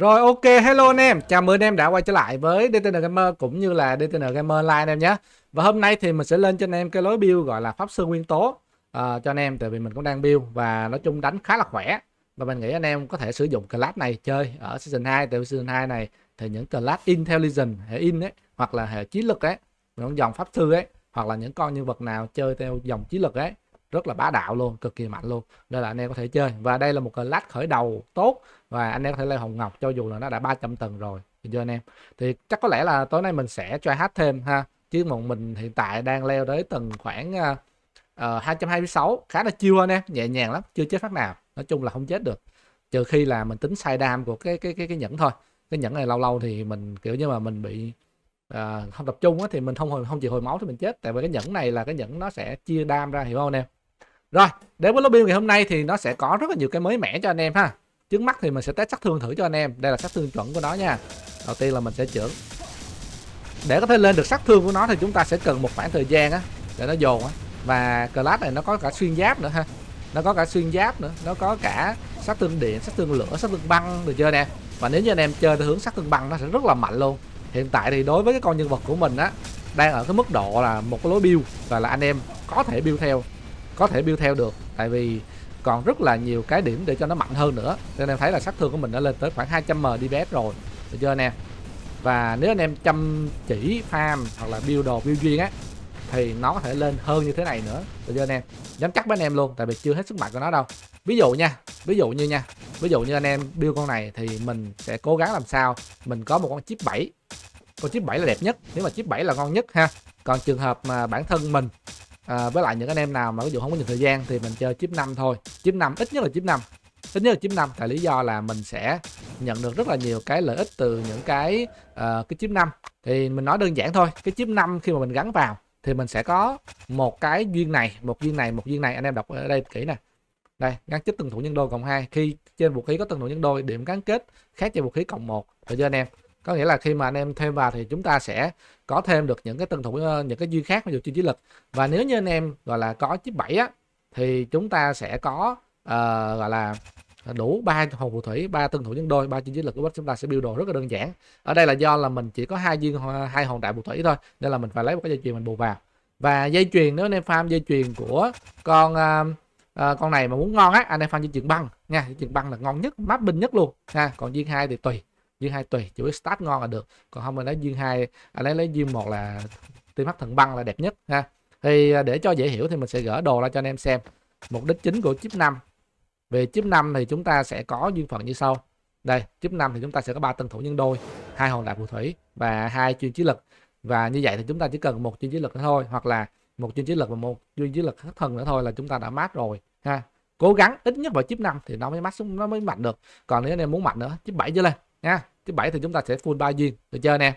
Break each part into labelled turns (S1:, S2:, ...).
S1: Rồi ok, hello anh em, chào mừng anh em đã quay trở lại với DTN Gamer cũng như là DTN Gamer Live anh em nhé. Và hôm nay thì mình sẽ lên cho anh em cái lối build gọi là Pháp Sư Nguyên Tố uh, cho anh em tại vì mình cũng đang build và nói chung đánh khá là khỏe. Và mình nghĩ anh em có thể sử dụng class này chơi ở Season 2, tại vì Season 2 này thì những class Intelligent, hệ In ấy, hoặc là hệ trí lực ấy, những dòng Pháp Sư ấy, hoặc là những con nhân vật nào chơi theo dòng trí lực ấy rất là bá đạo luôn cực kỳ mạnh luôn nên là anh em có thể chơi và đây là một cái lát khởi đầu tốt và anh em có thể lên hồng ngọc cho dù là nó đã 300 tầng rồi được chưa anh em thì chắc có lẽ là tối nay mình sẽ cho hát thêm ha chứ một mình hiện tại đang leo tới tầng khoảng ờ, ờ, uh, 226 khá là chiêu anh em nhẹ nhàng lắm chưa chết phát nào nói chung là không chết được trừ khi là mình tính sai đam của cái cái cái cái nhẫn thôi cái nhẫn này lâu lâu thì mình kiểu như mà mình bị à, không tập trung á thì mình không không chịu hồi máu thì mình chết tại vì cái nhẫn này là cái nhẫn nó sẽ chia đam ra hiểu không anh em rồi, đến với lobby ngày hôm nay thì nó sẽ có rất là nhiều cái mới mẻ cho anh em ha. Trước mắt thì mình sẽ test sát thương thử cho anh em. Đây là sát thương chuẩn của nó nha. Đầu tiên là mình sẽ trưởng. Để có thể lên được sát thương của nó thì chúng ta sẽ cần một khoảng thời gian á để nó dồn á. Và class này nó có cả xuyên giáp nữa ha. Nó có cả xuyên giáp nữa, nó có cả sát thương điện, sát thương lửa, sát thương băng được chưa nè. Và nếu như anh em chơi theo hướng sát thương băng nó sẽ rất là mạnh luôn. Hiện tại thì đối với cái con nhân vật của mình á đang ở cái mức độ là một cái lối build và là anh em có thể build theo có thể build theo được tại vì còn rất là nhiều cái điểm để cho nó mạnh hơn nữa nên em thấy là sát thương của mình đã lên tới khoảng 200m DPS rồi được chưa anh em và nếu anh em chăm chỉ farm hoặc là build đồ build duyên á thì nó có thể lên hơn như thế này nữa được chưa anh em dám chắc với anh em luôn tại vì chưa hết sức mạnh của nó đâu ví dụ nha ví dụ như nha ví dụ như anh em build con này thì mình sẽ cố gắng làm sao mình có một con chip 7 con chip 7 là đẹp nhất nếu mà chip 7 là ngon nhất ha còn trường hợp mà bản thân mình à, với lại những anh em nào mà ví dụ không có nhiều thời gian thì mình chơi chip 5 thôi chip 5 ít nhất là chip 5 ít nhất là chip 5 tại lý do là mình sẽ nhận được rất là nhiều cái lợi ích từ những cái uh, cái chip 5 thì mình nói đơn giản thôi cái chip 5 khi mà mình gắn vào thì mình sẽ có một cái duyên này một duyên này một duyên này anh em đọc ở đây kỹ nè đây gắn chip từng thủ nhân đôi cộng 2 khi trên vũ khí có từng thủ nhân đôi điểm gắn kết khác trên vũ khí cộng 1 được chưa anh em có nghĩa là khi mà anh em thêm vào thì chúng ta sẽ có thêm được những cái tân thủ ờ, những cái duy khác ví dụ chi chiến lực và nếu như anh em gọi là có chip 7 á thì chúng ta sẽ có uh, gọi là đủ ba hồn phù thủy ba tân thủ nhân đôi ba chi chiến lực của bách chúng ta sẽ build đồ rất là đơn giản ở đây là do là mình chỉ có hai duyên ờ, hai hồn đại phù thủy thôi nên là mình phải lấy một cái dây chuyền mình bù vào và dây chuyền nếu anh em farm dây chuyền của con uh, uh, con này mà muốn ngon á anh em farm dây chuyền băng nha dây chuyền băng là ngon nhất mát binh nhất luôn ha còn duyên hai thì tùy dương hai tùy chủ yếu start ngon là được còn không mình lấy dương hai anh à, lấy lấy dương một là tim mắt thần băng là đẹp nhất ha thì à, để cho dễ hiểu thì mình sẽ gỡ đồ ra cho anh em xem mục đích chính của chip 5 về chip 5 thì chúng ta sẽ có duyên phận như sau đây chip 5 thì chúng ta sẽ có ba tân thủ nhân đôi hai hồn đại phù thủy và hai chuyên trí lực và như vậy thì chúng ta chỉ cần một chuyên trí lực nữa thôi hoặc là một chuyên trí lực và một chuyên trí lực khắc thần nữa thôi là chúng ta đã mát rồi ha cố gắng ít nhất vào chip 5 thì nó mới mát xuống nó mới mạnh được còn nếu anh em muốn mạnh nữa chip 7 trở lên nha thứ bảy thì chúng ta sẽ full ba duyên được chưa anh em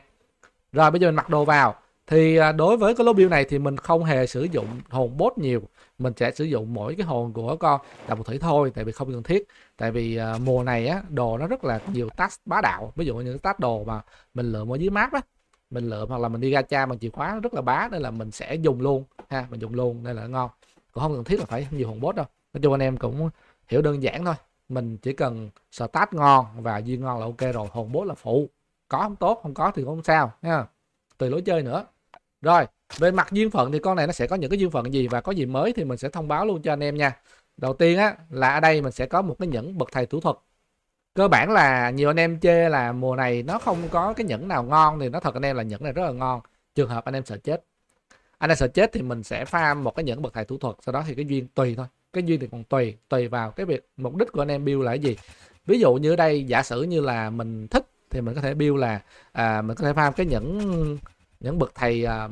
S1: rồi bây giờ mình mặc đồ vào thì à, đối với cái lô build này thì mình không hề sử dụng hồn bốt nhiều mình sẽ sử dụng mỗi cái hồn của con đồng thủy thôi tại vì không cần thiết tại vì à, mùa này á đồ nó rất là nhiều task bá đạo ví dụ như task đồ mà mình lượm ở dưới map á mình lượm hoặc là mình đi ra cha bằng chìa khóa nó rất là bá nên là mình sẽ dùng luôn ha mình dùng luôn nên là ngon cũng không cần thiết là phải nhiều hồn bốt đâu nói chung anh em cũng hiểu đơn giản thôi mình chỉ cần tát ngon và duy ngon là ok rồi hồn bố là phụ có không tốt không có thì không sao nha tùy lối chơi nữa rồi về mặt duyên phận thì con này nó sẽ có những cái duyên phận gì và có gì mới thì mình sẽ thông báo luôn cho anh em nha đầu tiên á là ở đây mình sẽ có một cái nhẫn bậc thầy thủ thuật cơ bản là nhiều anh em chê là mùa này nó không có cái nhẫn nào ngon thì nó thật anh em là nhẫn này rất là ngon trường hợp anh em sợ chết anh em sợ chết thì mình sẽ farm một cái nhẫn bậc thầy thủ thuật sau đó thì cái duyên tùy thôi cái duyên thì còn tùy tùy vào cái việc mục đích của anh em build là cái gì ví dụ như đây giả sử như là mình thích thì mình có thể build là à, mình có thể farm cái những những bậc thầy à,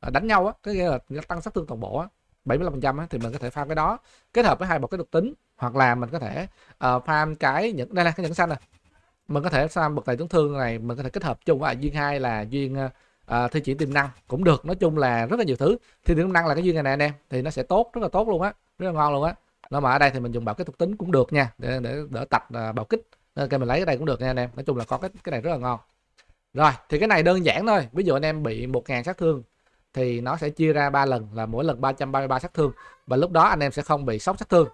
S1: à, đánh nhau á cái nghĩa là tăng sát thương toàn bộ á 75% á, thì mình có thể farm cái đó kết hợp với hai một cái độc tính hoặc là mình có thể uh, farm cái những đây là cái những xanh này mình có thể farm bậc thầy tổn thương này mình có thể kết hợp chung với duyên hai là duyên uh, thi triển tiềm năng cũng được nói chung là rất là nhiều thứ thì tiềm năng là cái duyên này nè anh em thì nó sẽ tốt rất là tốt luôn á rất là ngon luôn á nó mà ở đây thì mình dùng bảo kích thuộc tính cũng được nha để để đỡ tạch à, bảo kích nên ờ, cái mình lấy cái đây cũng được nha anh em nói chung là có cái cái này rất là ngon rồi thì cái này đơn giản thôi ví dụ anh em bị 1.000 sát thương thì nó sẽ chia ra 3 lần là mỗi lần 333 sát thương và lúc đó anh em sẽ không bị sốc sát thương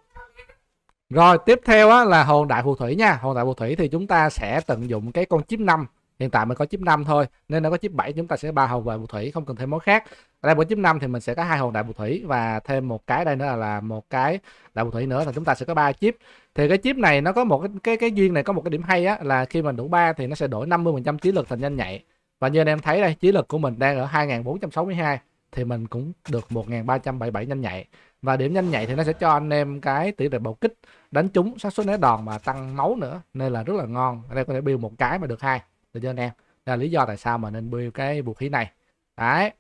S1: rồi tiếp theo á, là hồn đại phù thủy nha hồn đại phù thủy thì chúng ta sẽ tận dụng cái con chip 5 hiện tại mình có chip 5 thôi nên nó có chip 7 chúng ta sẽ ba hồn vệ phù thủy không cần thêm món khác ở đây của chip 5 thì mình sẽ có hai hồn đại phù thủy và thêm một cái đây nữa là, một cái đại phù thủy nữa là chúng ta sẽ có ba chip thì cái chip này nó có một cái cái cái duyên này có một cái điểm hay á là khi mình đủ 3 thì nó sẽ đổi 50 phần trăm trí lực thành nhanh nhạy và như anh em thấy đây trí lực của mình đang ở 2462 thì mình cũng được 1377 nhanh nhạy và điểm nhanh nhạy thì nó sẽ cho anh em cái tỷ lệ bầu kích đánh trúng xác suất né đòn mà tăng máu nữa nên là rất là ngon ở đây có thể build một cái mà được hai được chưa anh em là lý do tại sao mà nên build cái vũ khí này đấy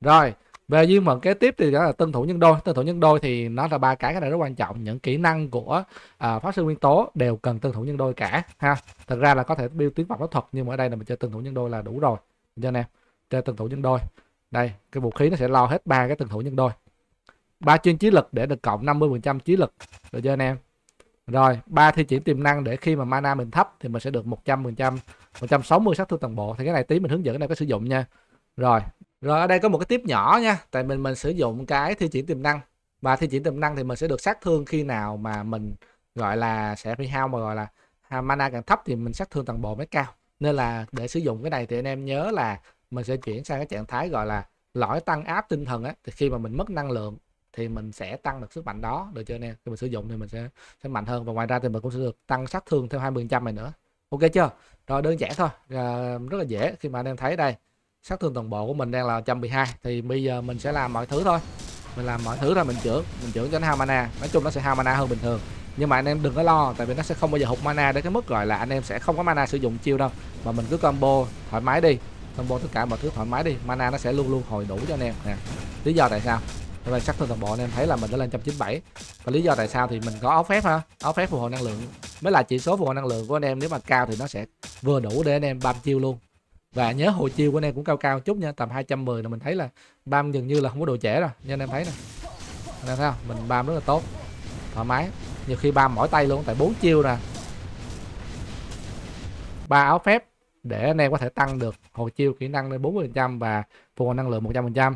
S1: rồi về duyên vận kế tiếp thì đó là tân thủ nhân đôi tân thủ nhân đôi thì nó là ba cái cái này rất quan trọng những kỹ năng của à, pháp sư nguyên tố đều cần tân thủ nhân đôi cả ha thật ra là có thể build tiến vào pháp thuật nhưng mà ở đây là mình chơi tân thủ nhân đôi là đủ rồi cho anh em chơi tân thủ nhân đôi đây cái vũ khí nó sẽ lo hết ba cái tân thủ nhân đôi ba chuyên trí lực để được cộng 50 phần trăm trí lực được chưa anh em rồi, ba thi triển tiềm năng để khi mà mana mình thấp thì mình sẽ được 100 160 sát thương toàn bộ. Thì cái này tí mình hướng dẫn cái này có sử dụng nha. Rồi, rồi ở đây có một cái tiếp nhỏ nha, tại mình mình sử dụng cái thi triển tiềm năng và thi triển tiềm năng thì mình sẽ được sát thương khi nào mà mình gọi là sẽ phải hao mà gọi là à, mana càng thấp thì mình sát thương toàn bộ mới cao. Nên là để sử dụng cái này thì anh em nhớ là mình sẽ chuyển sang cái trạng thái gọi là lõi tăng áp tinh thần á thì khi mà mình mất năng lượng thì mình sẽ tăng được sức mạnh đó được chưa nè khi mình sử dụng thì mình sẽ sẽ mạnh hơn và ngoài ra thì mình cũng sẽ được tăng sát thương thêm theo trăm này nữa ok chưa rồi đơn giản thôi à, rất là dễ khi mà anh em thấy đây sát thương toàn bộ của mình đang là 112 thì bây giờ mình sẽ làm mọi thứ thôi mình làm mọi thứ rồi mình chữa mình chữa cho nó hao mana nói chung nó sẽ hao mana hơn bình thường nhưng mà anh em đừng có lo tại vì nó sẽ không bao giờ hụt mana đến cái mức gọi là anh em sẽ không có mana sử dụng chiêu đâu mà mình cứ combo thoải mái đi combo tất cả mọi thứ thoải mái đi mana nó sẽ luôn luôn hồi đủ cho anh em nè lý do tại sao Hôm nay sắc toàn bộ bọn em thấy là mình đã lên 197 Và lý do tại sao thì mình có áo phép ha Áo phép phù hộ năng lượng Mới là chỉ số phù hộ năng lượng của anh em nếu mà cao thì nó sẽ vừa đủ để anh em bam chiêu luôn Và nhớ hồi chiêu của anh em cũng cao cao chút nha Tầm 210 là mình thấy là bam dường như là không có đồ trẻ rồi Như anh em thấy nè Anh em thấy không? Mình bam rất là tốt Thoải mái Nhiều khi bam mỏi tay luôn tại 4 chiêu nè ba áo phép để anh em có thể tăng được hồi chiêu kỹ năng lên 40% và phục hồi năng lượng 100%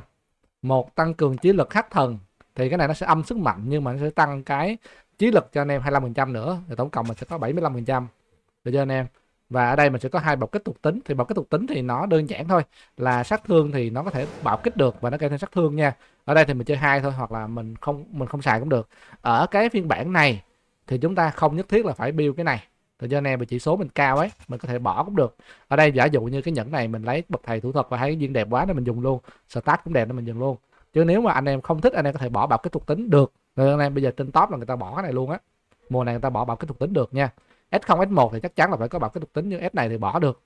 S1: một tăng cường chiến lực khắc thần thì cái này nó sẽ âm sức mạnh nhưng mà nó sẽ tăng cái chiến lực cho anh em 25% nữa thì tổng cộng mình sẽ có 75% được chưa anh em và ở đây mình sẽ có hai bọc kích thuộc tính thì bọc kích thuộc tính thì nó đơn giản thôi là sát thương thì nó có thể bạo kích được và nó gây thêm sát thương nha ở đây thì mình chơi hai thôi hoặc là mình không mình không xài cũng được ở cái phiên bản này thì chúng ta không nhất thiết là phải build cái này rồi do anh em về chỉ số mình cao ấy mình có thể bỏ cũng được ở đây giả dụ như cái nhẫn này mình lấy bậc thầy thủ thuật và thấy viên đẹp quá nên mình dùng luôn start cũng đẹp nên mình dùng luôn chứ nếu mà anh em không thích anh em có thể bỏ bảo cái thuộc tính được rồi anh em bây giờ trên top là người ta bỏ cái này luôn á mùa này người ta bỏ bảo cái thuộc tính được nha S0 S1 thì chắc chắn là phải có bảo cái thuộc tính nhưng S này thì bỏ được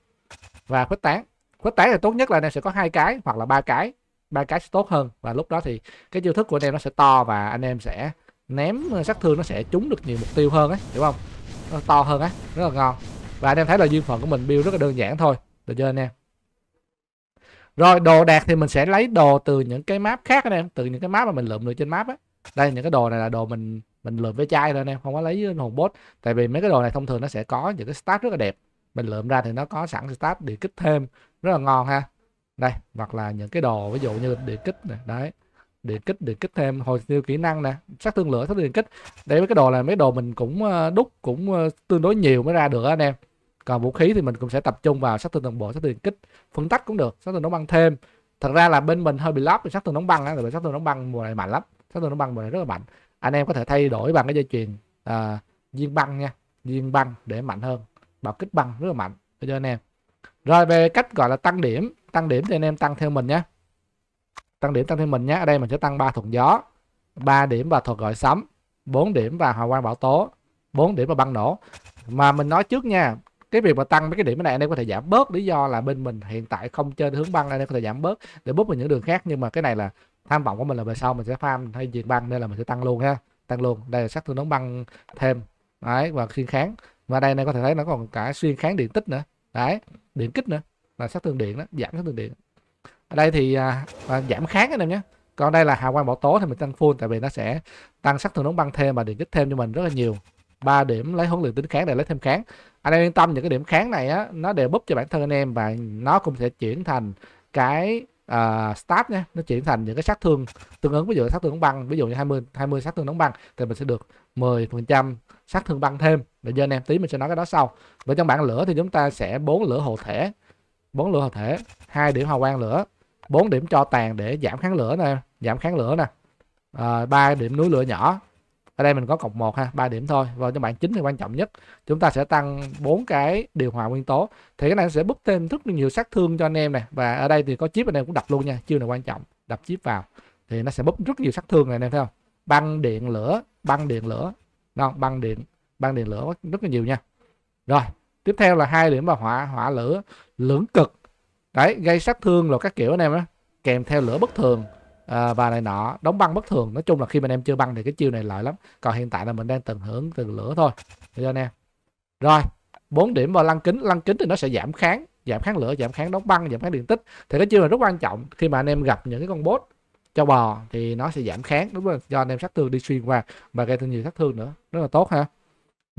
S1: và khuếch tán khuếch tán thì tốt nhất là anh em sẽ có hai cái hoặc là ba cái ba cái sẽ tốt hơn và lúc đó thì cái chiêu thức của anh em nó sẽ to và anh em sẽ ném sát thương nó sẽ trúng được nhiều mục tiêu hơn ấy hiểu không nó to hơn á rất là ngon và anh em thấy là duyên phận của mình build rất là đơn giản thôi được chưa anh em rồi đồ đạc thì mình sẽ lấy đồ từ những cái map khác anh em từ những cái map mà mình lượm được trên map á đây những cái đồ này là đồ mình mình lượm với chai thôi anh em không có lấy với hồn bốt tại vì mấy cái đồ này thông thường nó sẽ có những cái start rất là đẹp mình lượm ra thì nó có sẵn start để kích thêm rất là ngon ha đây hoặc là những cái đồ ví dụ như để kích này đấy điện kích điện kích thêm hồi siêu kỹ năng nè sát thương lửa sát thương điện kích đây mấy cái đồ là mấy đồ mình cũng ờ, đúc cũng ờ, tương đối nhiều mới ra được anh em còn vũ khí thì mình cũng sẽ tập trung vào sát thương đồng bộ sát thương điện kích phân tách cũng được sát thương đóng băng thêm thật ra là bên mình hơi bị lót về sát thương đóng băng á tại sát thương đóng băng mùa này mạnh lắm sát thương đóng băng mùa này rất là mạnh anh em có thể thay đổi bằng cái dây chuyền à, viên băng nha viên băng để mạnh hơn bảo kích băng rất là mạnh cho anh em rồi về cách gọi là tăng điểm tăng điểm thì anh em tăng theo mình nhé tăng điểm tăng thêm mình nhé ở đây mình sẽ tăng 3 thuận gió 3 điểm và thuật gọi sấm 4 điểm và hòa quan bảo tố 4 điểm và băng nổ mà mình nói trước nha cái việc mà tăng mấy cái điểm này anh em có thể giảm bớt lý do là bên mình hiện tại không chơi hướng băng anh em có thể giảm bớt để bút vào những đường khác nhưng mà cái này là tham vọng của mình là về sau mình sẽ farm hay diệt băng nên là mình sẽ tăng luôn ha tăng luôn đây là sát thương đóng băng thêm đấy và xuyên kháng và đây này có thể thấy nó còn cả xuyên kháng điện tích nữa đấy điện kích nữa là sát thương điện đó giảm sát thương điện ở đây thì à, à, giảm kháng anh em nhé còn đây là hào quang bảo tố thì mình tăng full tại vì nó sẽ tăng sắc thương đóng băng thêm và điện kích thêm cho mình rất là nhiều ba điểm lấy huấn luyện tính kháng để lấy thêm kháng anh em yên tâm những cái điểm kháng này á nó đều búp cho bản thân anh em và nó cũng sẽ chuyển thành cái uh, à, stat nhé nó chuyển thành những cái sát thương tương ứng ví dụ sát thương đóng băng ví dụ như 20 20 sát thương đóng băng thì mình sẽ được 10 phần trăm sát thương băng thêm để cho anh em tí mình sẽ nói cái đó sau và trong bảng lửa thì chúng ta sẽ bốn lửa hộ thể bốn lửa hộ thể hai điểm hào quang lửa 4 điểm cho tàn để giảm kháng lửa nè giảm kháng lửa nè à, 3 điểm núi lửa nhỏ ở đây mình có cộng 1 ha 3 điểm thôi Và cho bạn chính thì quan trọng nhất chúng ta sẽ tăng bốn cái điều hòa nguyên tố thì cái này sẽ búp thêm rất nhiều sát thương cho anh em này và ở đây thì có chip anh em cũng đập luôn nha chiêu này quan trọng đập chip vào thì nó sẽ búp rất nhiều sát thương này anh em thấy không băng điện lửa băng điện lửa không băng điện băng điện lửa rất là nhiều nha rồi tiếp theo là hai điểm là hỏa hỏa lửa lưỡng cực đấy gây sát thương rồi các kiểu anh em á kèm theo lửa bất thường à, và này nọ đóng băng bất thường nói chung là khi mà anh em chưa băng thì cái chiêu này lợi lắm còn hiện tại là mình đang tận hưởng từ lửa thôi được cho anh em rồi bốn điểm vào lăng kính lăng kính thì nó sẽ giảm kháng giảm kháng lửa giảm kháng đóng băng giảm kháng điện tích thì cái chiêu này rất quan trọng khi mà anh em gặp những cái con bốt cho bò thì nó sẽ giảm kháng đúng không do anh em sát thương đi xuyên qua và gây thêm nhiều sát thương nữa rất là tốt ha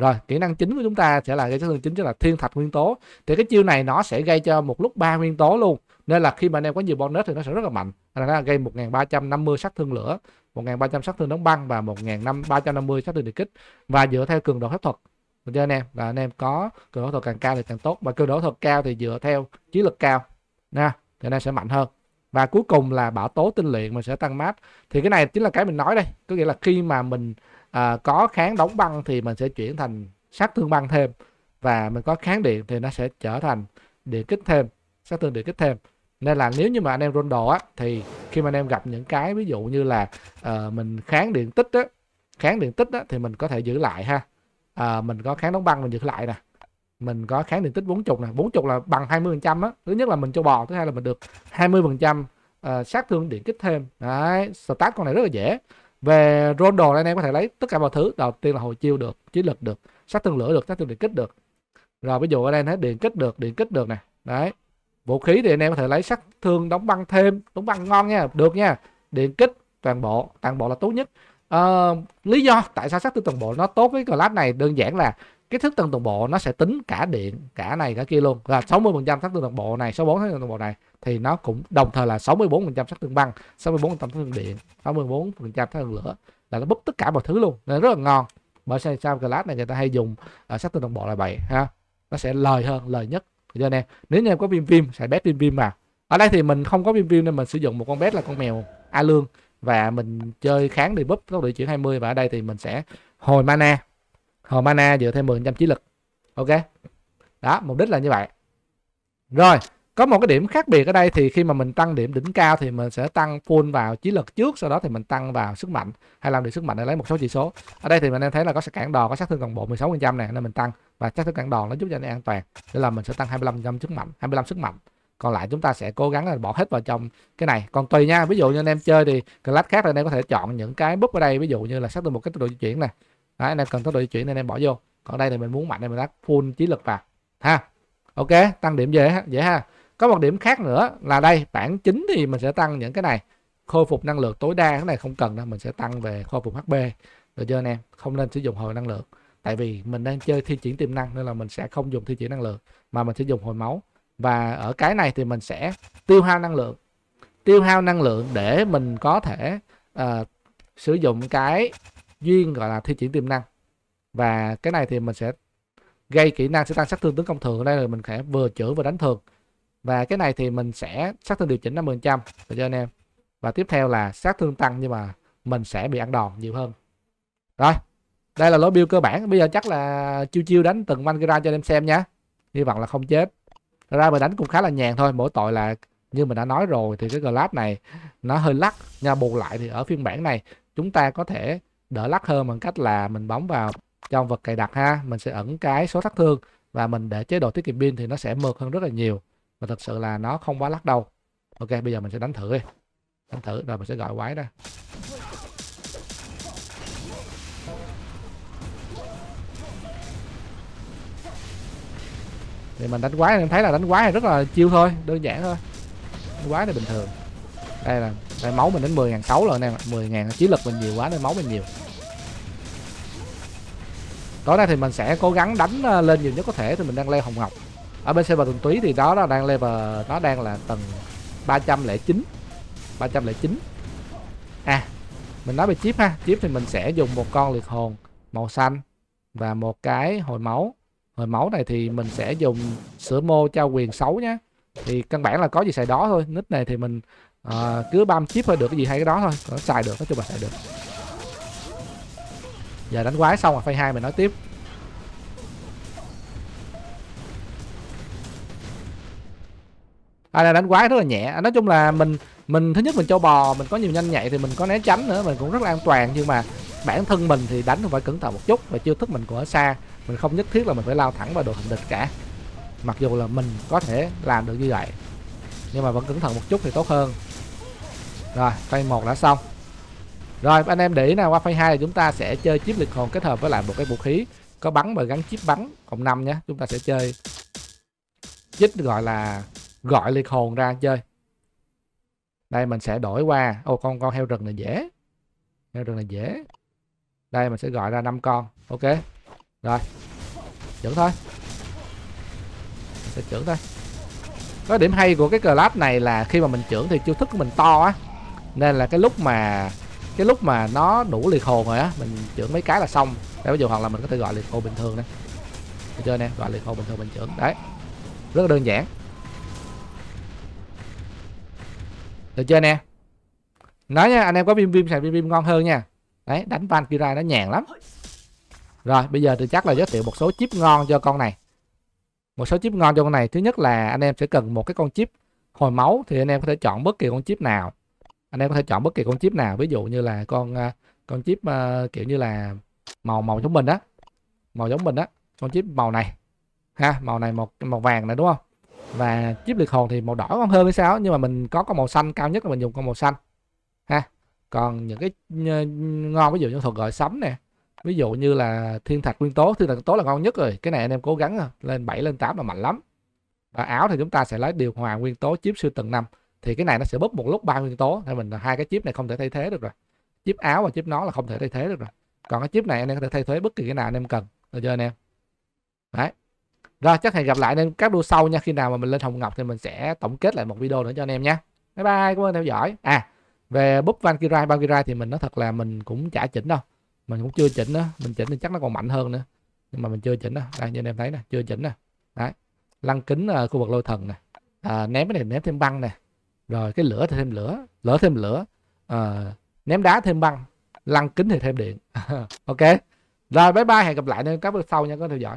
S1: rồi kỹ năng chính của chúng ta sẽ là gây sát thương chính chính là thiên thạch nguyên tố thì cái chiêu này nó sẽ gây cho một lúc ba nguyên tố luôn nên là khi mà anh em có nhiều bonus thì nó sẽ rất là mạnh là nó gây 1350 sát thương lửa 1300 sát thương đóng băng và 1350 sát thương địa kích và dựa theo cường độ phép thuật cho chưa anh em là anh em có cường độ thuật càng cao thì càng tốt và cường độ thuật cao thì dựa theo chiến lực cao nha thì anh sẽ mạnh hơn và cuối cùng là bảo tố tinh luyện mình sẽ tăng mát thì cái này chính là cái mình nói đây có nghĩa là khi mà mình à, có kháng đóng băng thì mình sẽ chuyển thành sát thương băng thêm và mình có kháng điện thì nó sẽ trở thành điện kích thêm sát thương điện kích thêm nên là nếu như mà anh em rondo á thì khi mà anh em gặp những cái ví dụ như là uh, mình kháng điện tích á kháng điện tích á thì mình có thể giữ lại ha uh, mình có kháng đóng băng mình giữ lại nè mình có kháng điện tích bốn chục nè bốn chục là bằng 20 phần trăm á thứ nhất là mình cho bò thứ hai là mình được 20 phần trăm ờ, sát thương điện kích thêm đấy stat con này rất là dễ về Rondo anh em có thể lấy tất cả mọi thứ đầu tiên là hồi chiêu được chiến lực được sát thương lửa được sát thương điện kích được rồi ví dụ ở đây thấy điện kích được điện kích được này đấy vũ khí thì anh em có thể lấy sát thương đóng băng thêm đóng băng ngon nha được nha điện kích toàn bộ toàn bộ là tốt nhất à, lý do tại sao sát thương toàn bộ nó tốt với class này đơn giản là cái thức tân đồng bộ nó sẽ tính cả điện cả này cả kia luôn là 60 phần trăm sắc tương đồng bộ này 64 sắc tương đồng bộ này thì nó cũng đồng thời là 64 phần trăm sắc tương băng 64 phần trăm tương điện 64 phần trăm tương lửa là nó búp tất cả mọi thứ luôn nên rất là ngon bởi sao sao class này người ta hay dùng uh, ờ, sắc tương đồng bộ là vậy ha nó sẽ lời hơn lời nhất cho nên nếu như em có viêm viêm sẽ bét viêm viêm mà ở đây thì mình không có viêm viêm nên mình sử dụng một con bét là con mèo a lương và mình chơi kháng đi búp tốc độ chuyển 20 và ở đây thì mình sẽ hồi mana hồi mana dựa thêm 10% trí lực ok đó mục đích là như vậy rồi có một cái điểm khác biệt ở đây thì khi mà mình tăng điểm đỉnh cao thì mình sẽ tăng full vào trí lực trước sau đó thì mình tăng vào sức mạnh hay làm được sức mạnh để lấy một số chỉ số ở đây thì mình em thấy là có sát cản đòn có sát thương toàn bộ 16 phần này nên mình tăng và sát thương cản đòn nó giúp cho anh an toàn nên là mình sẽ tăng 25 sức mạnh 25 sức mạnh còn lại chúng ta sẽ cố gắng là bỏ hết vào trong cái này còn tùy nha ví dụ như anh em chơi thì class khác thì anh em có thể chọn những cái búp ở đây ví dụ như là sát thương một cái tốc độ di chuyển này đấy nên cần tốc độ di chuyển nên em bỏ vô còn đây thì mình muốn mạnh nên mình lắp full trí lực vào ha ok tăng điểm dễ dễ ha có một điểm khác nữa là đây bản chính thì mình sẽ tăng những cái này khôi phục năng lượng tối đa cái này không cần đâu mình sẽ tăng về khôi phục hp được chưa anh em không nên sử dụng hồi năng lượng tại vì mình đang chơi thi triển tiềm năng nên là mình sẽ không dùng thi triển năng lượng mà mình sẽ dùng hồi máu và ở cái này thì mình sẽ tiêu hao năng lượng tiêu hao năng lượng để mình có thể uh, sử dụng cái duyên gọi là thi triển tiềm năng và cái này thì mình sẽ gây kỹ năng sẽ tăng sát thương tấn công thường đây là mình sẽ vừa chữa vừa đánh thường và cái này thì mình sẽ sát thương điều chỉnh 50% trăm cho anh em và tiếp theo là sát thương tăng nhưng mà mình sẽ bị ăn đòn nhiều hơn rồi đây là lối build cơ bản bây giờ chắc là chiêu chiêu đánh từng manh ra cho anh em xem nhé hy vọng là không chết ra mình đánh cũng khá là nhàn thôi mỗi tội là như mình đã nói rồi thì cái glass này nó hơi lắc nha bù lại thì ở phiên bản này chúng ta có thể đỡ lắc hơn bằng cách là mình bấm vào trong vật cài đặt ha mình sẽ ẩn cái số sát thương và mình để chế độ tiết kiệm pin thì nó sẽ mượt hơn rất là nhiều và thực sự là nó không quá lắc đâu ok bây giờ mình sẽ đánh thử đi đánh thử rồi mình sẽ gọi quái ra thì mình đánh quái em thấy là đánh quái này rất là chiêu thôi đơn giản thôi đánh quái này bình thường đây là đây máu mình đến 10 000 sáu rồi nè 10 000 chiến lực mình nhiều quá nên máu mình nhiều tối nay thì mình sẽ cố gắng đánh ờ, lên nhiều nhất có thể thì mình đang leo hồng ngọc ở bên server tuần túy thì đó là đang level nó đang là tầng 309 309 à mình nói về chip ha chip thì mình sẽ dùng một con liệt hồn màu xanh và một cái hồi máu hồi máu này thì mình sẽ dùng sữa mô trao quyền xấu nhé thì căn bản là có gì xài đó thôi nít này thì mình uh, cứ băm chip thôi được cái gì hay cái đó thôi nó xài được nói chung là xài được giờ đánh quái xong rồi phay hai mình nói tiếp à là đánh quái rất là nhẹ nói chung là mình mình thứ nhất mình châu bò mình có nhiều nhanh nhạy thì mình có né tránh nữa mình cũng rất là an toàn nhưng mà bản thân mình thì đánh phải cẩn thận một chút và chiêu thức mình cũng ở xa mình không nhất thiết là mình phải lao thẳng vào đồ hình địch cả mặc dù là mình có thể làm được như vậy nhưng mà vẫn cẩn thận một chút thì tốt hơn rồi phay một đã xong rồi anh em để ý nào Wi-Fi 2 là chúng ta sẽ chơi chip lực hồn kết hợp với lại một cái vũ khí có bắn và gắn chip bắn cộng 5 nhé. Chúng ta sẽ chơi chip gọi là gọi liệt hồn ra chơi. Đây mình sẽ đổi qua, ô con con heo rừng này dễ. Heo rừng này dễ. Đây mình sẽ gọi ra 5 con. Ok. Rồi. Chưởng thôi. Mình sẽ trưởng thôi. Có điểm hay của cái class này là khi mà mình trưởng thì chiêu thức của mình to á. Nên là cái lúc mà cái lúc mà nó đủ liệt hồn rồi á mình trưởng mấy cái là xong để ví dụ hoặc là mình có thể gọi liệt hồn bình thường đây được chưa nè gọi liệt hồn bình thường mình trưởng đấy rất là đơn giản được chưa nè nói nha anh em có bim bim xài bim bim ngon hơn nha đấy đánh van kira nó nhàn lắm rồi bây giờ thì chắc là giới thiệu một số chip ngon cho con này một số chip ngon cho con này thứ nhất là anh em sẽ cần một cái con chip hồi máu thì anh em có thể chọn bất kỳ con chip nào anh em có thể chọn bất kỳ con chip nào ví dụ như là con à, con chip à, kiểu như là màu màu giống mình đó màu giống mình đó con chip màu này ha màu này màu màu vàng này đúng không và chip liệt hồn thì màu đỏ con hơn hay sao nhưng mà mình có con màu xanh cao nhất là mình dùng con màu xanh ha còn những cái ngon ví dụ như thuật gọi sấm nè ví dụ như là thiên thạch nguyên tố thiên thạch nguyên tố là ngon nhất rồi cái này anh em cố gắng à, lên 7 lên 8 là mạnh lắm và áo thì chúng ta sẽ lấy điều hòa nguyên tố chip siêu tầng năm thì cái này nó sẽ bóp một lúc ba nguyên tố nên mình hai cái chip này không thể thay thế được rồi chip áo và chip nó là không thể thay thế được rồi còn cái chip này anh em có thể thay thế bất kỳ cái nào anh em cần được chưa anh em đấy rồi chắc hẹn gặp lại nên các đua sau nha khi nào mà mình lên hồng ngọc thì mình sẽ tổng kết lại một video nữa cho anh em nhé bye bye cảm ơn theo dõi à về búp Valkyrie kira thì mình nói thật là mình cũng chả chỉnh đâu mình cũng chưa chỉnh đó mình chỉnh thì chắc nó còn mạnh hơn nữa nhưng mà mình chưa chỉnh đó đây như anh em thấy nè chưa chỉnh nè đấy lăng kính ờ, khu vực lôi thần nè à, ném cái này ném thêm băng nè rồi cái lửa thì thêm lửa lửa thêm lửa à, ném đá thêm băng lăn kính thì thêm điện ok rồi bye bye hẹn gặp lại nơi các bước sau nha các theo dõi